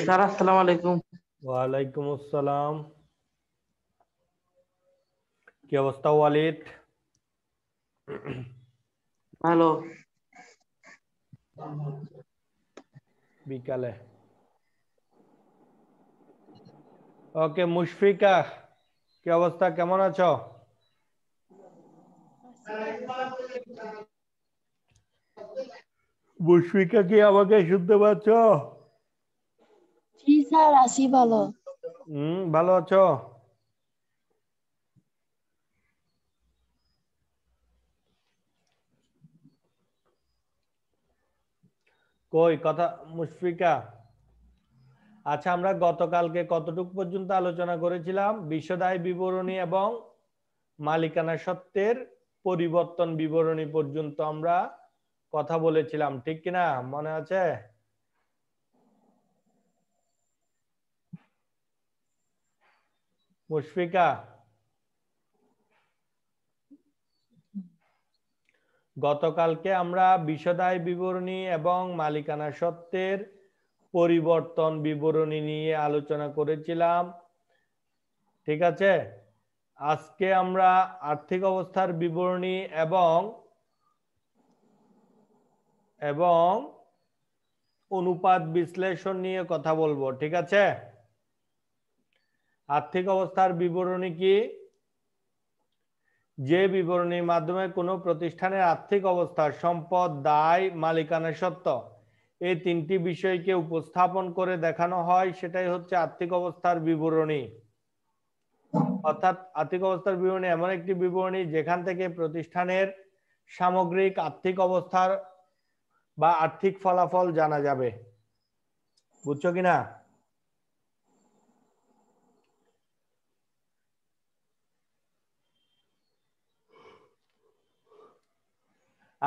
Sir আলাইকুম ওয়ালাইকুম আসসালাম কি অবস্থা ওয়ালিদ বিকালে ওকে মুশফিকা কি অবস্থা কেমন আছো মুশফিকা কি আমাকে শুনতে পাচ্ছ কই কথা মুশফিকা আচ্ছা আমরা গতকালকে কতটুকু পর্যন্ত আলোচনা করেছিলাম বিশ্বদায় বিবরণী এবং মালিকানা সত্ত্বের পরিবর্তন বিবরণী পর্যন্ত আমরা কথা বলেছিলাম ঠিক কিনা মনে আছে মুশফিকা গতকালকে আমরা বিশদায় বিবরণী এবং মালিকানা সত্ত্বের পরিবর্তন বিবরণী নিয়ে আলোচনা করেছিলাম ঠিক আছে আজকে আমরা আর্থিক অবস্থার বিবরণী এবং এবং অনুপাত বিশ্লেষণ নিয়ে কথা বলবো ঠিক আছে আর্থিক অবস্থার বিবরণী কি যে বিবরণীর মাধ্যমে কোনো প্রতিষ্ঠানের আর্থিক অবস্থা সম্পদ দায় মালিকানা সত্ত্ব এই তিনটি বিষয়কে উপস্থাপন করে দেখানো হয় সেটাই হচ্ছে আর্থিক অবস্থার বিবরণী অর্থাৎ আর্থিক অবস্থার বিবরণী এমন একটি বিবরণী যেখান থেকে প্রতিষ্ঠানের সামগ্রিক আর্থিক অবস্থার বা আর্থিক ফলাফল জানা যাবে বুঝছো কিনা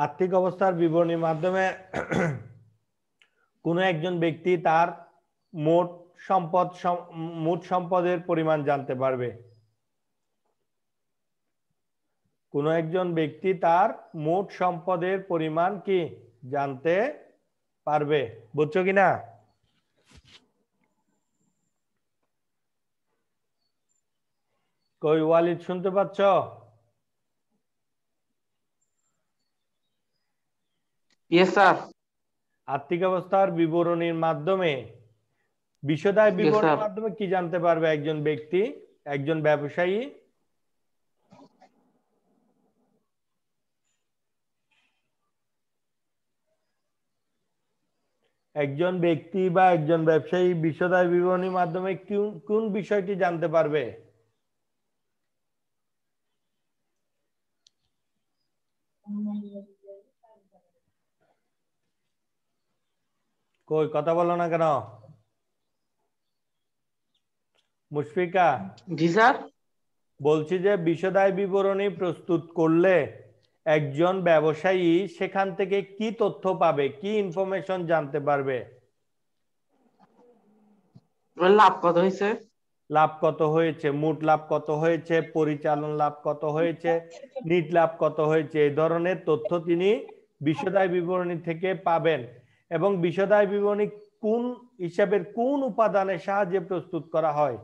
আর্থিক অবস্থার বিবরণীর মাধ্যমে কোনো একজন ব্যক্তি তার মোট সম্পদ মোট সম্পদের পরিমাণ জানতে পারবে কোনো একজন ব্যক্তি তার মোট সম্পদের পরিমাণ কি জানতে পারবে বুঝছো কি না কই ওয়ালিদ শুনতে পাচ্ছ আর্থিক অবস্থার বিবরণীর মাধ্যমে বিশদায় বিবরণের মাধ্যমে কি জানতে পারবে একজন ব্যক্তি একজন ব্যবসায়ী একজন ব্যক্তি বা একজন ব্যবসায়ী বিশদায় বিবরণীর মাধ্যমে কোন বিষয়টি জানতে পারবে কই কথা বলো না কেন মুশফিকা জি স্যার বলছি যে বিশদায় বিবরণী প্রস্তুত করলে একজন ব্যবসায়ী সেখান থেকে কি তথ্য পাবে কি ইনফরমেশন জানতে পারবে লাভ কত হয়েছে লাভ কত হয়েছে মোট লাভ কত হয়েছে পরিচালন লাভ কত হয়েছে নিট লাভ কত হয়েছে এই ধরনের তথ্য তিনি বিশদায় বিবরণী থেকে পাবেন এবং বিশদায় বিবরণী কোন হিসাবের কোন উপাদানের সাহায্যে প্রস্তুত করা হয়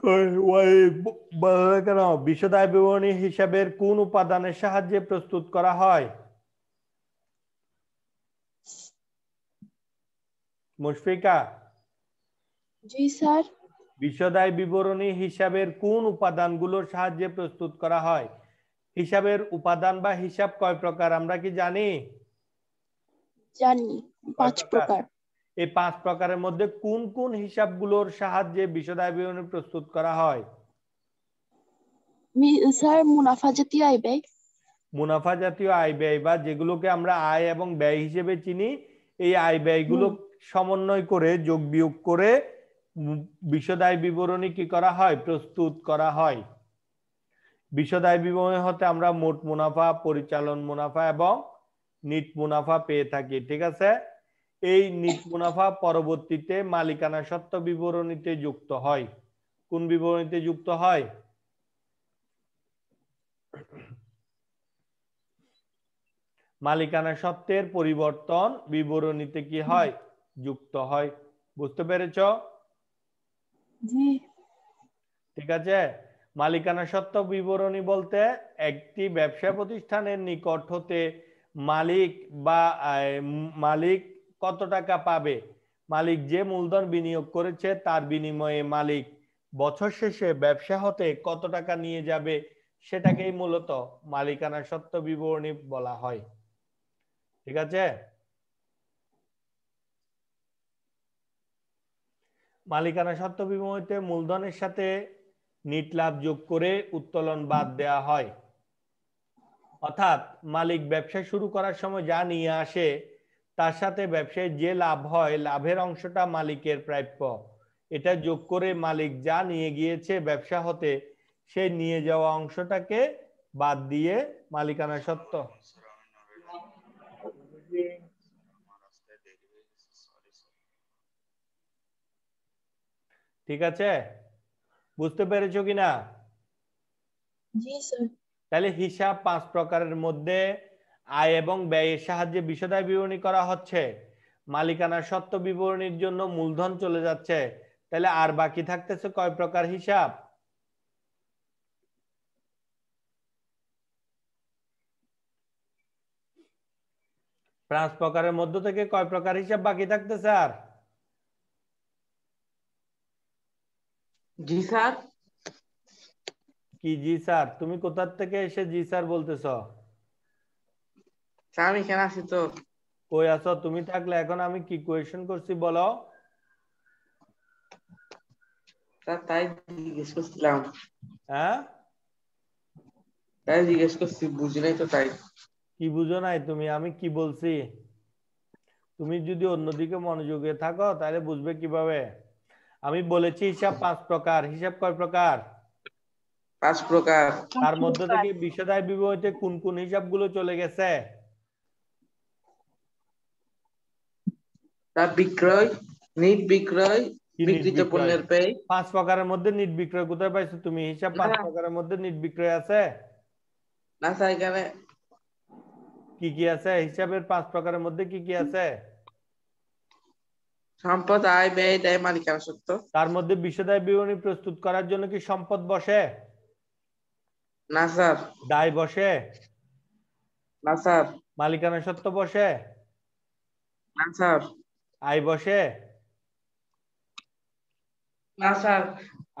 কেন বিশদায় বিবরণী হিসাবে কোন উপাদানের সাহায্যে প্রস্তুত করা হয় মুশফিকা জি স্যার বিশদায় বিবরণী হিসাবের কোন উপাদানগুলোর সাহায্যে প্রস্তুত করা হয় হিসাবের উপাদান বা হিসাব কয় প্রকার আমরা কি জানি জানি পাঁচ প্রকার এই পাঁচ প্রকারের মধ্যে কোন কোন হিসাবগুলোর সাহায্যে বিশদায় বিবরণী প্রস্তুত করা হয় স্যার মুনাফা জাতীয় আয় ব্যয় মুনাফা জাতীয় আয় ব্যয় বা যেগুলোকে আমরা আয় এবং ব্যয় হিসেবে চিনি এই আয় ব্যয়গুলো সমন্বয় করে যোগ বিয়োগ করে বিশদায় বিবরণী কি করা হয় প্রস্তুত করা হয় বিশদায় বিবরণী হতে আমরা মোট মুনাফা পরিচালন মুনাফা এবং নিট মুনাফা পেয়ে থাকি ঠিক আছে এই নিট মুনাফা পরবর্তীতে মালিকানা সত্ত্ব বিবরণীতে যুক্ত হয় কোন বিবরণীতে যুক্ত হয় মালিকানা সত্ত্বের পরিবর্তন বিবরণীতে কি হয় যুক্ত হয় বুঝতে পেরেছ ঠিক আছে মালিকানা সত্ত্ব বিবরণী বলতে একটি ব্যবসা প্রতিষ্ঠানের নিকট হতে মালিক বা মালিক কত টাকা পাবে মালিক যে মূলধন বিনিয়োগ করেছে তার বিনিময়ে মালিক বছর শেষে ব্যবসা হতে কত টাকা নিয়ে যাবে সেটাকেই মূলত মালিকানা সত্ত্ব বিবরণী বলা হয় ঠিক আছে মালিকানা স্বত্ব বিমোহিতে মূলধনের সাথে নিট লাভ যোগ করে উত্তোলন বাদ দেয়া হয় অর্থাৎ মালিক ব্যবসা শুরু করার সময় যা নিয়ে আসে তার সাথে ব্যবসায় যে লাভ হয় লাভের অংশটা মালিকের প্রাপ্য এটা যোগ করে মালিক যা নিয়ে গিয়েছে ব্যবসা হতে সে নিয়ে যাওয়া অংশটাকে বাদ দিয়ে মালিকানা সত্য ঠিক আছে বুঝতে পেরেছো কি না তাহলে হিসাব পাঁচ প্রকারের মধ্যে আয় এবং ব্যয়ের সাহায্যে বিশদায় বিবরণী করা হচ্ছে মালিকানার সত্য বিবরণীর জন্য মূলধন চলে যাচ্ছে তাহলে আর বাকি থাকতেছে কয় প্রকার হিসাব পাঁচ প্রকারের মধ্য থেকে কয় প্রকার হিসাব বাকি থাকতেছে আর জি স্যার কি জি স্যার তুমি থেকে এসে জি স্যার বলতেছো স্যার আমি এখানে আছি তো কই আছো তুমি থাকলে এখন আমি কি করছি বলো স্যার তাই জিজ্ঞেস করছিলাম হ্যাঁ তাই জিজ্ঞেস করছি বুঝি নাই তো তাই কি বুঝো নাই তুমি আমি কি বলছি তুমি যদি অন্যদিকে মনোযোগে থাকো তাহলে বুঝবে কিভাবে আমি বলেছি হিসাব পাঁচ প্রকার হিসাব কয় প্রকার পাঁচ প্রকার তার মধ্যে থেকে বিষদায় বিবহিতে কোন কোন গুলো চলে গেছে তার বিক্রয় নিট বিক্রয় পাঁচ প্রকারের মধ্যে নিট বিক্রয় কোথায় পাইছো তুমি হিসাব পাঁচ প্রকারের মধ্যে নিট বিক্রয় আছে না স্যার এখানে কি কি আছে হিসাবের পাঁচ প্রকারের মধ্যে কি কি আছে সম্পদ আয় ব্যয় দেয় মালিকানা সত্য তার মধ্যে বিশদায় বিবরণী প্রস্তুত করার জন্য কি সম্পদ বসে না স্যার দায় বসে না স্যার মালিকানা সত্ত্ব বসে না স্যার আয় বসে না স্যার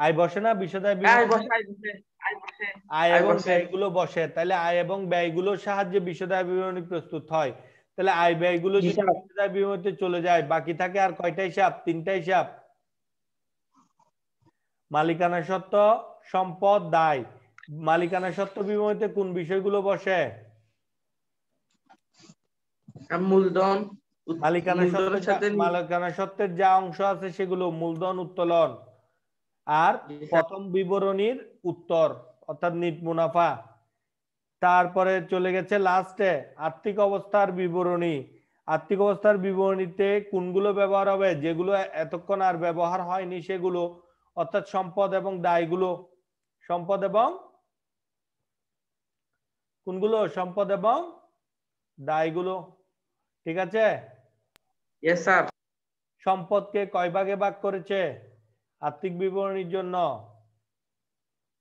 আয় বসে না বিশদায় আয় বসে আয় বসে আয় এবং ব্যয়গুলো বসে তাহলে আয় এবং ব্যয়গুলোর সাহায্যে বিশদায় বিবরণী প্রস্তুত হয় তাহলে আয় ব্যয় গুলো যদি চলে যায় বাকি থাকে আর কয়টা হিসাব তিনটা হিসাব মালিকানা সত্ত্ব সম্পদ দায় মালিকানা সত্ত্ব বিমতে কোন বিষয়গুলো বসে মূলধন মালিকানা সত্ত্বের মালিকানা সত্ত্বের যা অংশ আছে সেগুলো মূলধন উত্তোলন আর প্রথম বিবরণীর উত্তর অর্থাৎ নিট মুনাফা তারপরে চলে গেছে লাস্টে আর্থিক অবস্থার বিবরণী আর্থিক অবস্থার বিবরণীতে কোনগুলো ব্যবহার হবে যেগুলো এতক্ষণ আর ব্যবহার হয়নি সেগুলো অর্থাৎ সম্পদ এবং দায়গুলো সম্পদ এবং কোনগুলো সম্পদ এবং দায়গুলো ঠিক আছে সম্পদকে কয় ভাগে ভাগ করেছে আর্থিক বিবরণীর জন্য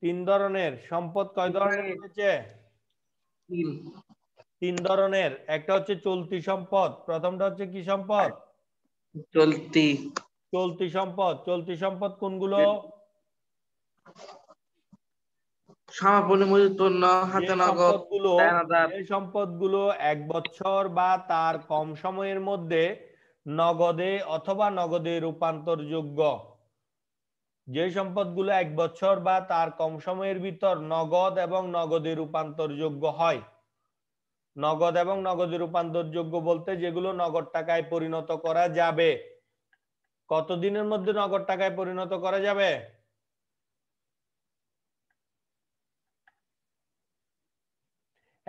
তিন ধরনের সম্পদ কয় ধরনের তিন ধরনের একটা হচ্ছে চলতি সম্পদ প্রথমটা হচ্ছে কি সম্পদ চলতি চলতি সম্পদ চলতি সম্পদ কোনগুলো সম্পদগুলো এক বছর বা তার কম সময়ের মধ্যে নগদে অথবা নগদে রূপান্তরযোগ্য যে সম্পদগুলো এক বছর বা তার কম সময়ের ভিতর নগদ এবং নগদে রূপান্তরযোগ্য হয় নগদ এবং নগদে রূপান্তরযোগ্য বলতে যেগুলো নগদ টাকায় পরিণত করা যাবে কতদিনের মধ্যে নগদ টাকায় পরিণত করা যাবে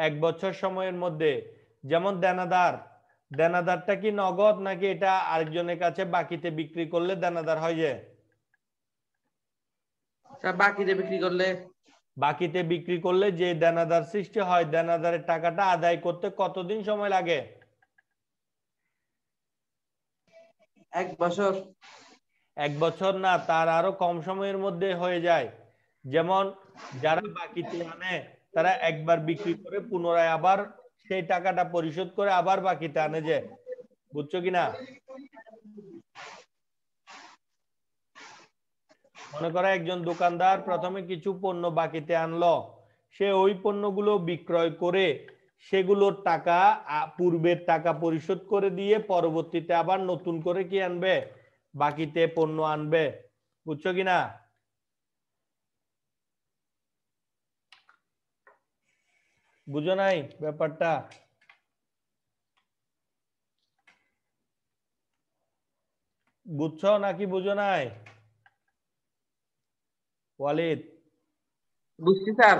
এক বছর সময়ের মধ্যে যেমন দেনাদার দেনাদারটা কি নগদ নাকি এটা আরেকজনের কাছে বাকিতে বিক্রি করলে দেনাদার হয় যায় বাকিতে বিক্রি করলে বাকিতে বিক্রি করলে যে দেনাদার সৃষ্টি হয় দেনাদারের টাকাটা আদায় করতে কতদিন সময় লাগে এক বছর এক বছর না তার আরো কম সময়ের মধ্যে হয়ে যায় যেমন যারা বাকিতে আনে তারা একবার বিক্রি করে পুনরায় আবার সেই টাকাটা পরিশোধ করে আবার বাকিতে আনে যে বুঝছো কিনা মনে করো একজন দোকানদার প্রথমে কিছু পণ্য বাকিতে আনলো সে ওই পণ্যগুলো বিক্রয় করে সেগুলোর টাকা পূর্বের টাকা পরিশোধ করে দিয়ে পরবর্তীতে আবার নতুন করে কি আনবে বাকিতে পণ্য আনবে বুঝছো কিনা বুঝো নাই ব্যাপারটা বুঝছ নাকি বুঝো নাই ওয়ালিদ বুঝছি স্যার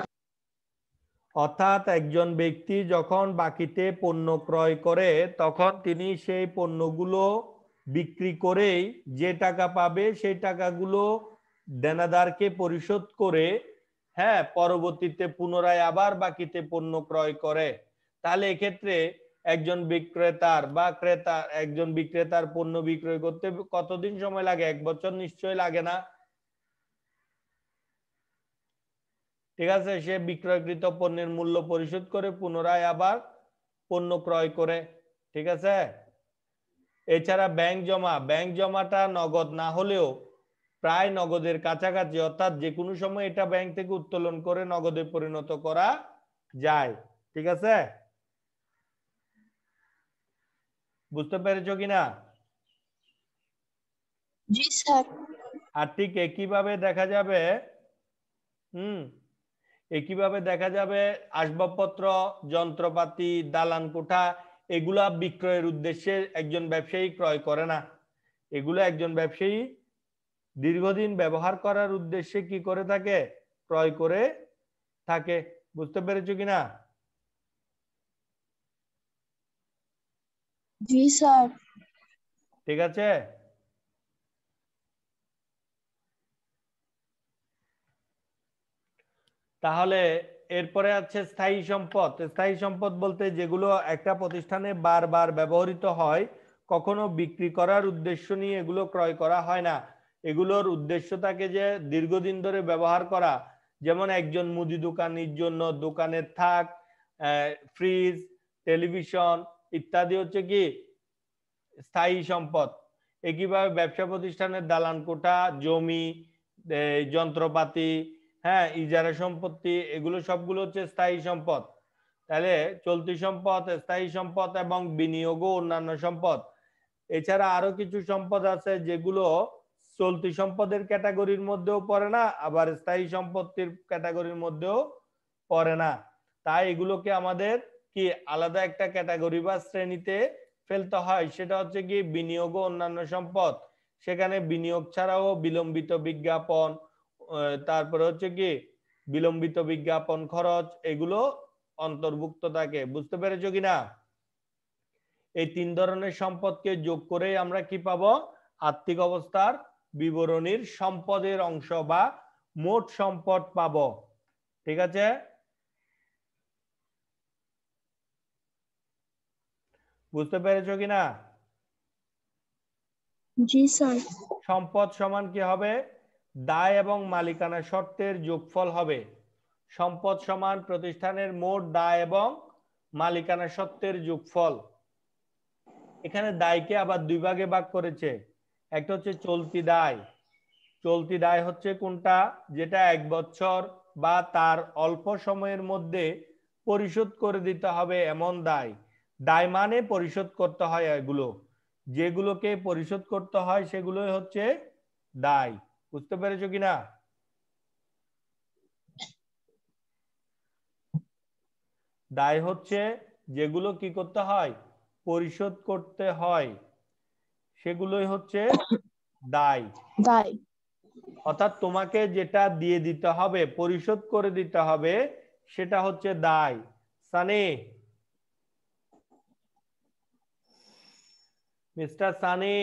অর্থাৎ একজন ব্যক্তি যখন বাকিতে পণ্য ক্রয় করে তখন তিনি সেই পণ্যগুলো বিক্রি করেই যে টাকা পাবে সেই টাকাগুলো দেনাদারকে পরিশোধ করে হ্যাঁ পরবর্তীতে পুনরায় আবার বাকিতে পণ্য ক্রয় করে তাহলে এক্ষেত্রে একজন বিক্রেতার বা ক্রেতার একজন বিক্রেতার পণ্য বিক্রয় করতে কতদিন সময় লাগে এক বছর নিশ্চয় লাগে না ঠিক আছে সে বিক্রয়কৃত পণ্যের মূল্য পরিশোধ করে পুনরায় আবার পণ্য ক্রয় করে ঠিক আছে এছাড়া ব্যাংক জমা ব্যাংক জমাটা নগদ না হলেও প্রায় নগদের কাছাকাছি অর্থাৎ যে কোনো সময় এটা ব্যাংক থেকে উত্তোলন করে নগদে পরিণত করা যায় ঠিক আছে বুঝতে পেরেছ কিনা আর ঠিক একইভাবে দেখা যাবে হুম এ কিভাবে দেখা যাবে আসবাবপত্র যন্ত্রপাতি দালান কোঠা এগুলা বিক্রয়ের উদ্দেশ্যে একজন ব্যবসায়ী ক্রয় করে না এগুলো একজন ব্যবসায়ী দীর্ঘদিন ব্যবহার করার উদ্দেশ্যে কি করে থাকে ক্রয় করে থাকে বুঝতে পেরেছ কিনা জি ঠিক আছে তাহলে এরপরে আছে স্থায়ী সম্পদ স্থায়ী সম্পদ বলতে যেগুলো একটা প্রতিষ্ঠানে বারবার ব্যবহৃত হয় কখনো বিক্রি করার উদ্দেশ্য নিয়ে এগুলো ক্রয় করা হয় না এগুলোর উদ্দেশ্য থাকে যে দীর্ঘদিন ধরে ব্যবহার করা যেমন একজন মুদি দোকানির জন্য দোকানের থাক ফ্রিজ টেলিভিশন ইত্যাদি হচ্ছে কি স্থায়ী সম্পদ একইভাবে ব্যবসা প্রতিষ্ঠানের দালান কোটা জমি যন্ত্রপাতি হ্যাঁ ইজারা সম্পত্তি এগুলো সবগুলো হচ্ছে স্থায়ী সম্পদ তাহলে চলতি সম্পদ স্থায়ী সম্পদ এবং বিনিয়োগ অন্যান্য সম্পদ এছাড়া আরো কিছু সম্পদ আছে যেগুলো চলতি সম্পদের ক্যাটাগরির মধ্যেও পড়ে না আবার স্থায়ী সম্পত্তির ক্যাটাগরির মধ্যেও পড়ে না তাই এগুলোকে আমাদের কি আলাদা একটা ক্যাটাগরি বা শ্রেণীতে ফেলতে হয় সেটা হচ্ছে কি বিনিয়োগ অন্যান্য সম্পদ সেখানে বিনিয়োগ ছাড়াও বিলম্বিত বিজ্ঞাপন তারপরে হচ্ছে কি বিলম্বিত বিজ্ঞাপন খরচ এগুলো অন্তর্ভুক্ত থাকে বুঝতে পেরেছো কিনা এই তিন ধরনের সম্পদকে যোগ করে আমরা কি পাব আর্থিক অবস্থার বিবরণীর সম্পদের অংশ বা মোট সম্পদ পাব ঠিক আছে বুঝতে পেরেছো কিনা সম্পদ সমান কি হবে দায় এবং মালিকানা শর্তের যোগফল হবে সম্পদ সমান প্রতিষ্ঠানের মোট দায় এবং মালিকানা সত্ত্বের যোগফল এখানে দায়কে আবার দুই ভাগে ভাগ করেছে একটা হচ্ছে চলতি দায় চলতি দায় হচ্ছে কোনটা যেটা এক বছর বা তার অল্প সময়ের মধ্যে পরিশোধ করে দিতে হবে এমন দায় দায় মানে পরিশোধ করতে হয় এগুলো যেগুলোকে পরিশোধ করতে হয় সেগুলোই হচ্ছে দায় বুঝতে পেরেছো কিনা দায় হচ্ছে যেগুলো কি করতে হয় পরিশোধ করতে হয় সেগুলোই হচ্ছে দায় দায় অর্থাৎ তোমাকে যেটা দিয়ে দিতে হবে পরিশোধ করে দিতে হবে সেটা হচ্ছে দায় সানে মিস্টার সানে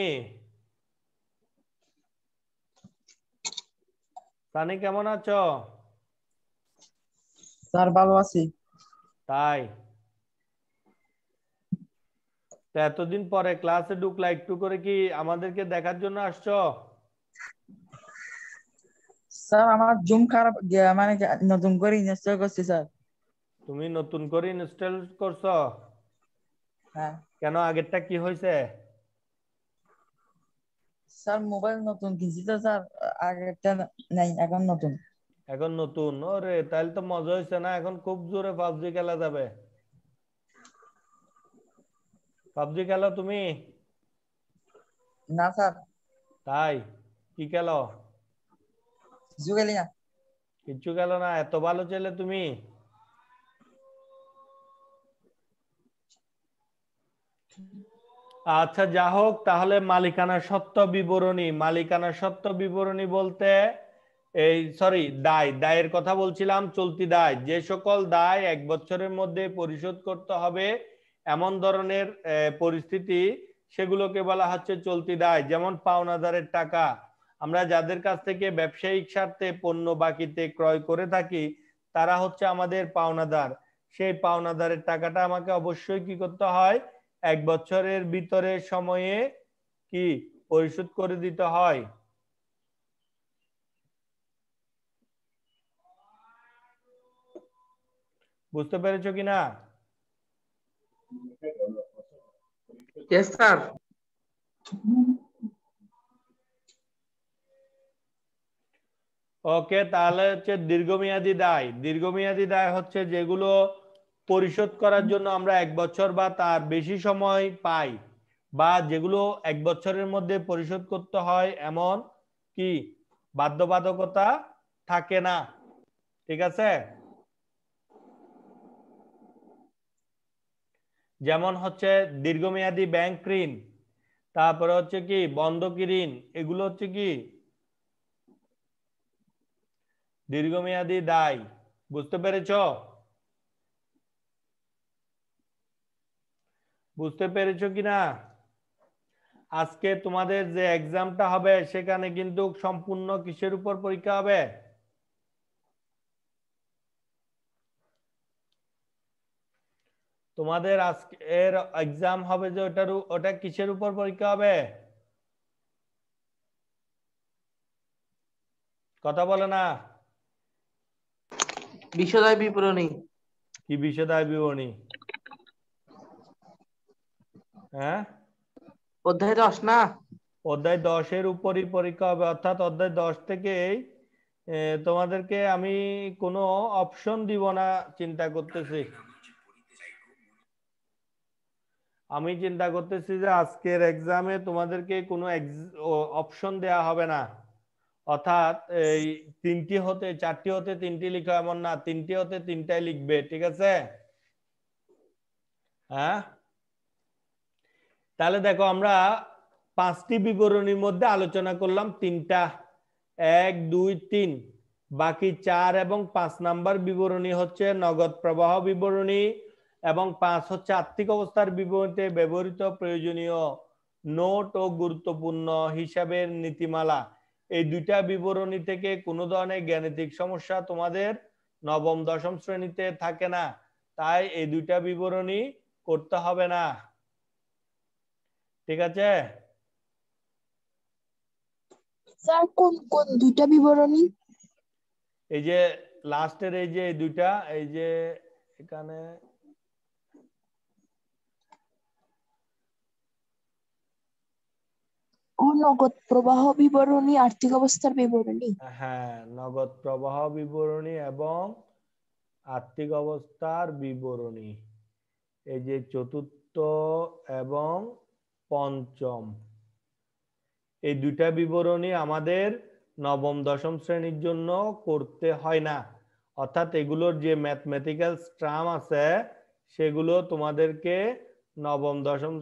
রানী কেমন আছো স্যার ভালো আছি তাই এতদিন পরে ক্লাসে ঢুকলা একটু করে কি আমাদেরকে দেখার জন্য আসছো স্যার আমার জুম খারাপ মানে নতুন করে ইনস্টল করছি স্যার তুমি নতুন করে ইনস্টল করছো হ্যাঁ কেন আগেরটা কি হয়েছে স্যার মোবাইল নতুন কিনছি তো স্যার আগেরটা নাই এখন নতুন এখন নতুন ওরে তাহলে তো মজা হইছে না এখন খুব জোরে পাবজি খেলা যাবে পাবজি খেলো তুমি না স্যার তাই কি খেলো কিছু কিচ্ছু খেলো না এত ভালো ছেলে তুমি Thank you. আচ্ছা যা হোক তাহলে মালিকানা সত্ত্ব বিবরণী মালিকানা সত্ত্ব বিবরণী বলতে এই সরি দায় দায়ের কথা বলছিলাম চলতি দায় যে সকল দায় এক বছরের মধ্যে পরিশোধ করতে হবে এমন ধরনের পরিস্থিতি সেগুলোকে বলা হচ্ছে চলতি দায় যেমন পাওনাদারের টাকা আমরা যাদের কাছ থেকে ব্যবসায়িক স্বার্থে পণ্য বাকিতে ক্রয় করে থাকি তারা হচ্ছে আমাদের পাওনাদার সেই পাওনাদারের টাকাটা আমাকে অবশ্যই কি করতে হয় এক বছরের ভিতরে সময়ে কি পরিশোধ করে দিতে হয় বুঝতে পেরেছ কিনা না ওকে তাহলে হচ্ছে দীর্ঘমেয়াদী দায় দীর্ঘমেয়াদী দায় হচ্ছে যেগুলো পরিশোধ করার জন্য আমরা এক বছর বা তার বেশি সময় পাই বা যেগুলো এক বছরের মধ্যে পরিশোধ করতে হয় এমন কি বাধ্যবাধকতা থাকে না ঠিক আছে যেমন হচ্ছে দীর্ঘমেয়াদী ব্যাংক ঋণ তারপরে হচ্ছে কি বন্ধকি ঋণ এগুলো হচ্ছে কি দীর্ঘমেয়াদী দায় বুঝতে পেরেছ বুঝতে পেরেছো কিনা আজকে তোমাদের যে এক্সামটা হবে সেখানে কিন্তু সম্পূর্ণ কিসের উপর পরীক্ষা হবে তোমাদের আজকে এর এক্সাম হবে যে ওটার ওটা কিসের উপর পরীক্ষা হবে কথা বলে না বিশদায় বিবরণী কি বিশদায় বিবরণী হ্যাঁ অধ্যায় দশ না অধ্যায় দশের উপরই পরীক্ষা হবে অর্থাৎ অধ্যায় দশ থেকেই তোমাদেরকে আমি কোনো অপশন দিব না চিন্তা করতেছি আমি চিন্তা করতেছি যে আজকের এক্সামে তোমাদেরকে কোনো অপশন দেয়া হবে না অর্থাৎ এই তিনটি হতে চারটি হতে তিনটি লিখো এমন না তিনটি হতে তিনটাই লিখবে ঠিক আছে হ্যাঁ তাহলে দেখো আমরা পাঁচটি বিবরণীর মধ্যে আলোচনা করলাম তিনটা এক দুই তিন বাকি চার এবং পাঁচ নাম্বার বিবরণী হচ্ছে নগদ প্রবাহ বিবরণী এবং পাঁচ হচ্ছে আর্থিক অবস্থার বিবরণীতে ব্যবহৃত প্রয়োজনীয় নোট ও গুরুত্বপূর্ণ হিসাবের নীতিমালা এই দুইটা বিবরণী থেকে কোনো ধরনের জ্ঞানিতিক সমস্যা তোমাদের নবম দশম শ্রেণীতে থাকে না তাই এই দুইটা বিবরণী করতে হবে না ঠিক আছে স্যার কোন কোন দুইটা বিবরণী এই যে লাস্টের এই যে দুইটা এই যে এখানে নগদ প্রবাহ বিবরণী আর্থিক অবস্থার বিবরণী হ্যাঁ নগদ প্রবাহ বিবরণী এবং আর্থিক অবস্থার বিবরণী এই যে চতুর্থ এবং পঞ্চম এই দুইটা বিবরণী আমাদের নবম দশম শ্রেণীর জন্য করতে হয় না অর্থাৎ এগুলোর যে ম্যাথমেটিক্যাল স্ট্রাম আছে সেগুলো তোমাদেরকে নবম দশম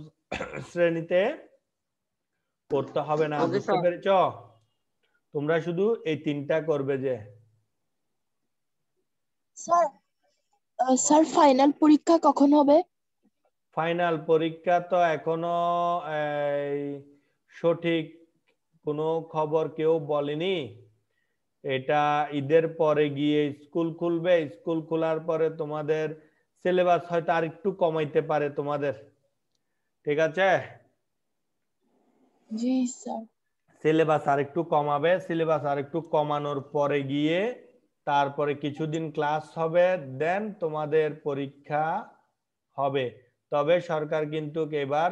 শ্রেণীতে করতে হবে না বুঝতে পেরেছ তোমরা শুধু এই তিনটা করবে যে স্যার স্যার ফাইনাল পরীক্ষা কখন হবে ফাইনাল পরীক্ষা তো এখনো সঠিক কোনো খবর কেউ বলেনি এটা ঈদের পরে গিয়ে স্কুল খুলবে স্কুল খোলার পরে তোমাদের সিলেবাস হয়তো আর একটু কমাইতে পারে তোমাদের ঠিক আছে সিলেবাস আর একটু কমাবে সিলেবাস আর একটু কমানোর পরে গিয়ে তারপরে কিছুদিন ক্লাস হবে দেন তোমাদের পরীক্ষা হবে তবে সরকার কিন্তু এবার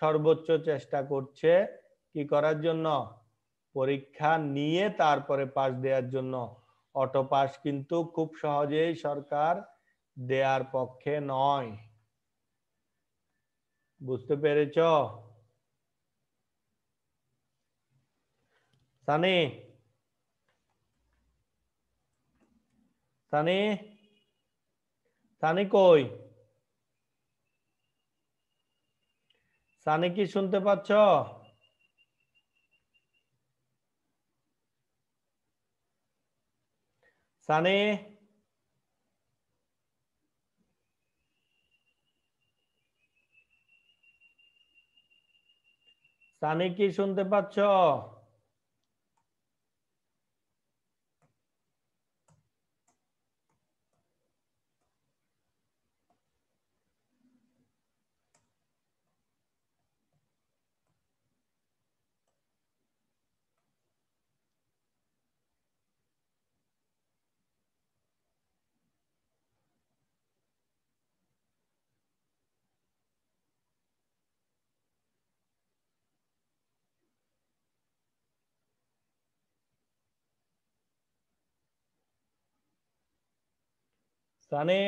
সর্বোচ্চ চেষ্টা করছে কি করার জন্য পরীক্ষা নিয়ে তারপরে পাস দেওয়ার জন্য অটো পাস কিন্তু খুব সহজেই সরকার দেয়ার পক্ষে নয় বুঝতে পেরেছ সানি সানি সানি কই সানি কি শুনতে পাচ্ছ সানি সানি কি শুনতে পাচ্ছ साने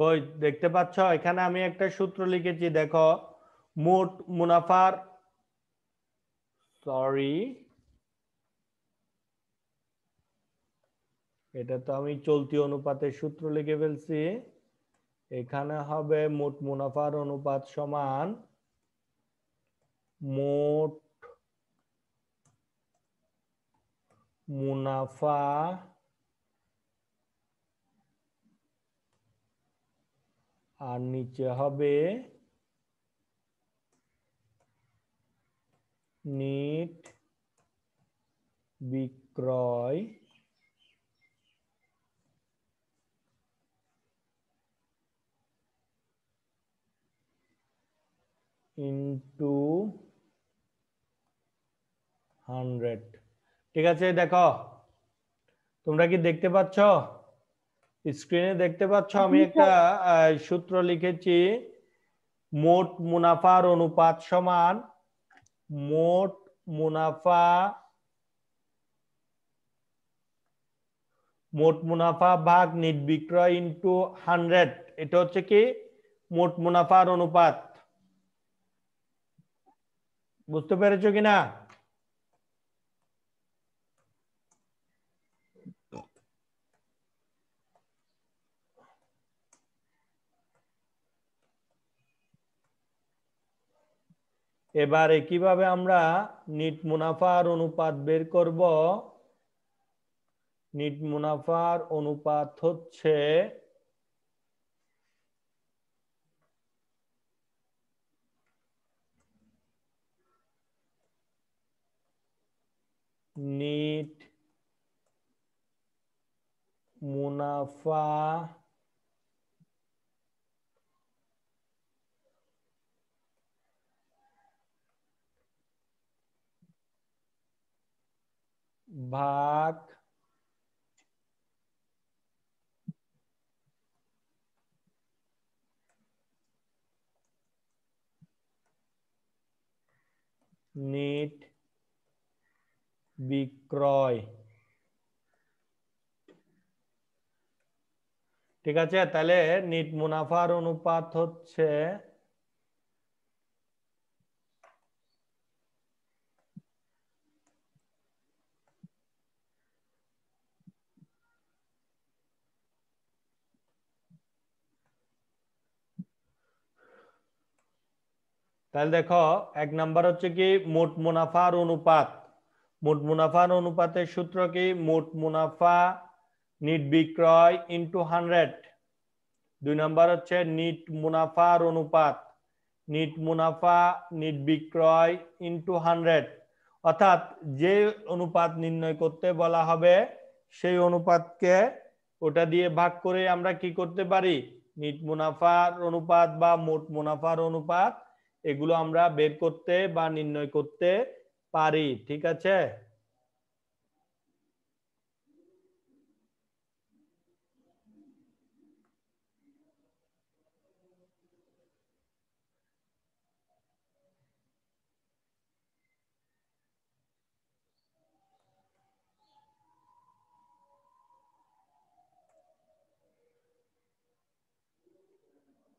কই দেখতে পাচ্ছ এখানে আমি একটা সূত্র লিখেছি দেখো মোট মুনাফার সরি এটা তো আমি চলতি অনুপাতের সূত্র লিখে ফেলছি এখানে হবে মোট মুনাফার অনুপাত সমান মোট মুনাফা আর নিচে হবে নিট বিক্রয় ইন্টু হান্ড্রেড ঠিক আছে দেখো তোমরা কি দেখতে পাচ্ছ স্ক্রিনে দেখতে পাচ্ছ আচ্ছা, আমি একটা সূত্র লিখেছি মোট মুনাফার অনুপাত সমান মোট মুনাফা মোট মুনাফা ভাগ নিট বিক্রয় ইন্টু হান্ড্রেড এটা হচ্ছে কি মোট মুনাফার অনুপাত বুঝতে পেরেছ কিনা এবারে কিভাবে আমরা নিট মুনাফার অনুপাত বের করব নিট মুনাফার অনুপাত হচ্ছে নিট মুনাফা ভাগ নেট বিক্রয় ঠিক আছে তাহলে নিট মুনাফার অনুপাত হচ্ছে তাহলে দেখো এক নাম্বার হচ্ছে কি মোট মুনাফার অনুপাত মোট মুনাফার অনুপাতের সূত্র কি মোট মুনাফা নিট বিক্রয় ইন্টু হান্ড্রেড দুই নাম্বার হচ্ছে নিট মুনাফার অনুপাত নিট মুনাফা নিট বিক্রয় ইন্টু হান্ড্রেড অর্থাৎ যে অনুপাত নির্ণয় করতে বলা হবে সেই অনুপাতকে ওটা দিয়ে ভাগ করে আমরা কি করতে পারি নিট মুনাফার অনুপাত বা মোট মুনাফার অনুপাত এগুলো আমরা বের করতে বা নির্ণয় করতে পারি ঠিক আছে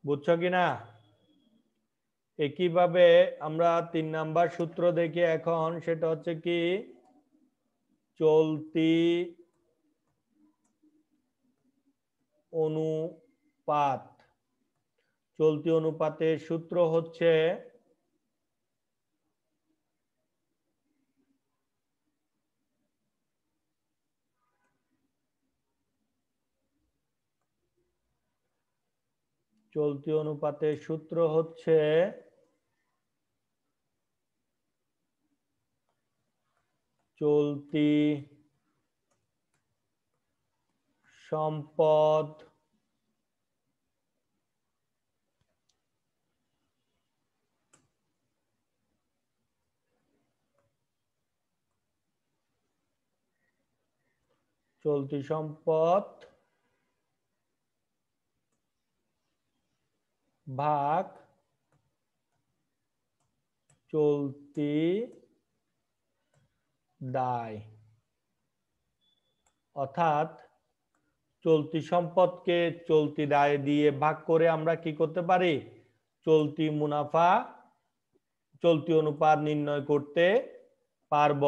বুঝছো কিনা একইভাবে আমরা তিন নাম্বার সূত্র দেখি এখন সেটা হচ্ছে কি চলতি অনুপাত চলতি অনুপাতের সূত্র হচ্ছে চলতি অনুপাতের সূত্র হচ্ছে চলতি সম্পদ চলতি সম্পদ ভাগ চলতি দায় অর্থাৎ চলতি সম্পদকে চলতি দায় দিয়ে ভাগ করে আমরা কি করতে পারি চলতি মুনাফা চলতি অনুপাত নির্ণয় করতে পারব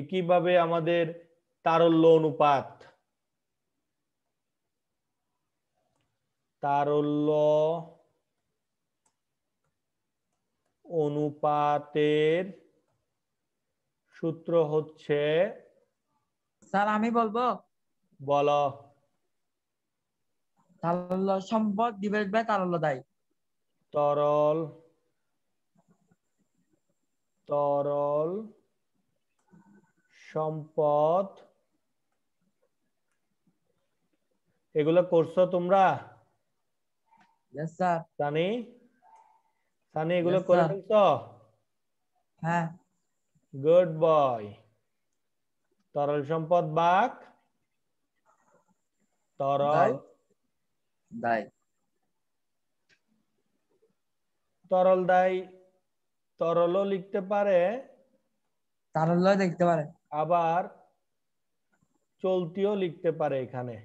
একইভাবে আমাদের তারল্য অনুপাত তারল্য অনুপাতের সূত্র হচ্ছে স্যার আমি বলবো বলো তারল সম্পদ ডিভাইড বাই তারল দায় তরল তরল সম্পদ এগুলো করছো তোমরা সানি সানি এগুলো করে ফেলছো হ্যাঁ গুড বয় তরল সম্পদ বাক তরল দায় তরল দায় তরল লিখতে পারে তরল দেখতে পারে আবার চলতিও লিখতে পারে এখানে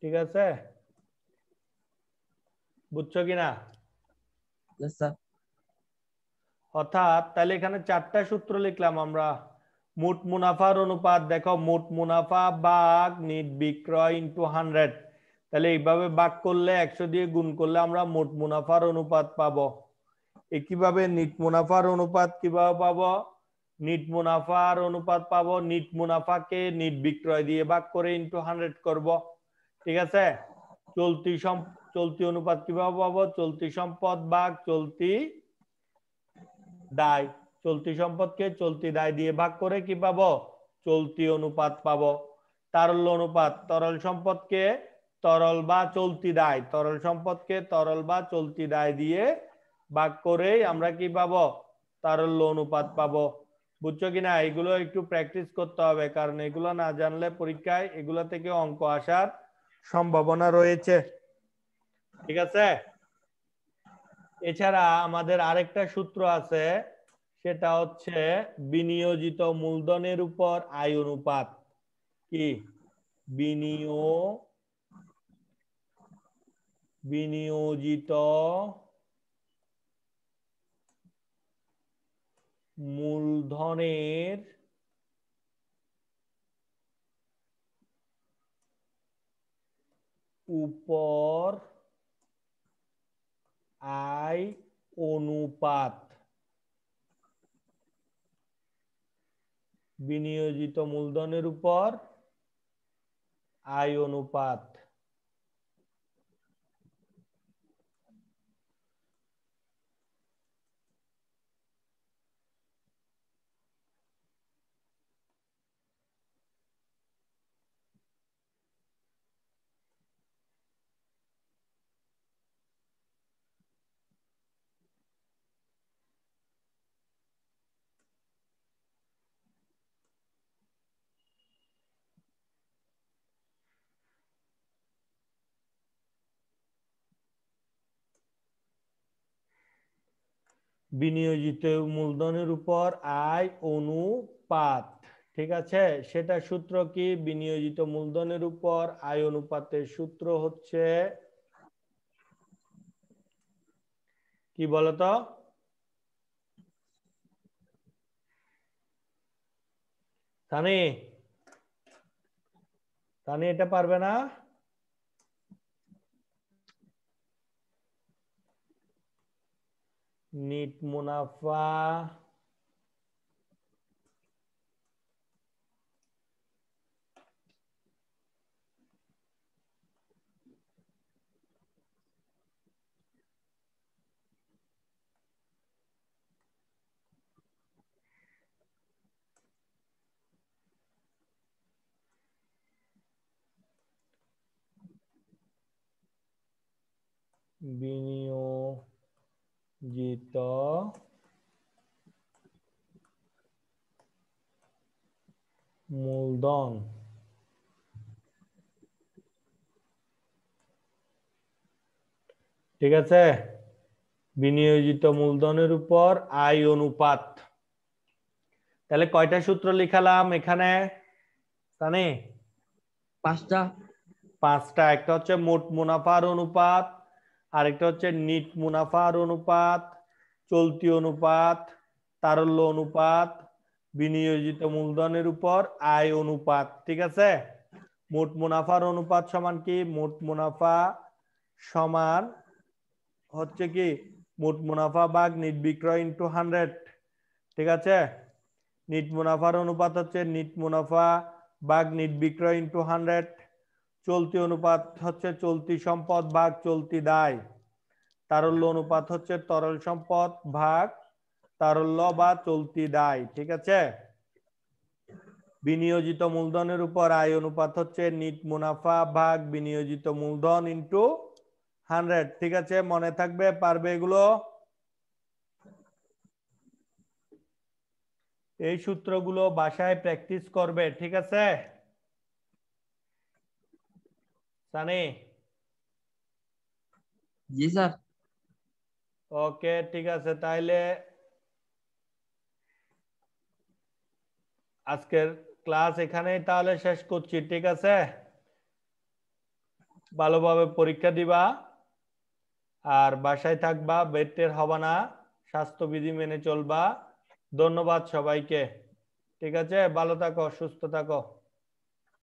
ঠিক আছে বুঝছো কিনা স্যার অর্থাৎ তাহলে এখানে চারটা সূত্র লিখলাম আমরা মোট মুনাফার অনুপাত দেখো মোট মুনাফা বাঘ নিট বিক্রয় ইন্টু হান্ড্রেড তাহলে এইভাবে বাঘ করলে একশো দিয়ে গুণ করলে আমরা মোট মুনাফার অনুপাত পাবো কিভাবে নিট মুনাফার অনুপাত কিভাবে পাবো নিট মুনাফার অনুপাত পাবো নিট মুনাফাকে নিট বিক্রয় দিয়ে বাঘ করে ইন্টু হান্ড্রেড করব ঠিক আছে চলতি চলতি অনুপাত কিভাবে পাবো চলতি সম্পদ বাঘ চলতি দায় চলতি সম্পদকে চলতি দায় দিয়ে ভাগ করে কি পাবো চলতি অনুপাত পাব তারল্য অনুপাত তরল সম্পদকে তরল বা চলতি দায় তরল সম্পদকে তরল বা চলতি দায় দিয়ে ভাগ করেই আমরা কি পাব তারল্য অনুপাত পাবো বুঝছো কিনা এগুলো একটু প্র্যাকটিস করতে হবে কারণ এগুলো না জানলে পরীক্ষায় এগুলো থেকে অঙ্ক আসার সম্ভাবনা রয়েছে ঠিক আছে এছাড়া আমাদের আরেকটা সূত্র আছে সেটা হচ্ছে বিনিয়োজিত মূলধনের উপর আয় অনুপাত কি বিনিয়োজিত মূলধনের উপর আই অনুপাত বিনিয়োজিত মূলধনের উপর আয় অনুপাত বিনিয়োজিত মূলধনের উপর আয় অনুপাত ঠিক আছে সেটা সূত্র কি বিনিয়োজিত মূলধনের উপর আয় অনুপাতের সূত্র হচ্ছে কি বলতো তানি তানি এটা পারবে না need munafa bini গীত মূলধন ঠিক আছে বিনিয়োজিত মূলধনের উপর আয় অনুপাত তাহলে কয়টা সূত্র লিখালাম এখানে পাঁচটা পাঁচটা একটা হচ্ছে মোট মুনাফার অনুপাত আরেকটা হচ্ছে নিট মুনাফার অনুপাত চলতি অনুপাত তারল্য অনুপাত বিনিয়োজিত মূলধনের উপর আয় অনুপাত ঠিক আছে মোট মুনাফার অনুপাত সমান কি মোট মুনাফা সমান হচ্ছে কি মোট মুনাফা বাঘ নিট বিক্রয় ইন্টু হান্ড্রেড ঠিক আছে নিট মুনাফার অনুপাত হচ্ছে নিট মুনাফা বাঘ নিট বিক্রয় ইন্টু হান্ড্রেড চলতি অনুপাত হচ্ছে চলতি সম্পদ ভাগ চলতি দায় তারল্য অনুপাত হচ্ছে তরল সম্পদ ভাগ তারল্য বা চলতি দায় ঠিক আছে বিনিয়োজিত মূলধনের উপর আয় অনুপাত হচ্ছে নিট মুনাফা ভাগ বিনিয়োজিত মূলধন ইন্টু হান্ড্রেড ঠিক আছে মনে থাকবে পারবে এগুলো এই সূত্রগুলো বাসায় প্র্যাকটিস করবে ঠিক আছে सने জি স্যার ওকে ঠিক আছে তাহলে আজকের ক্লাস এখানেই তাহলে শেষ করছি ঠিক আছে ভালোভাবে পরীক্ষা দিবা আর বাসায় থাকবা বেটের হবা না স্বাস্থ্যবিধি মেনে চলবা ধন্যবাদ সবাইকে ঠিক আছে ভালো থাকো সুস্থ থাকো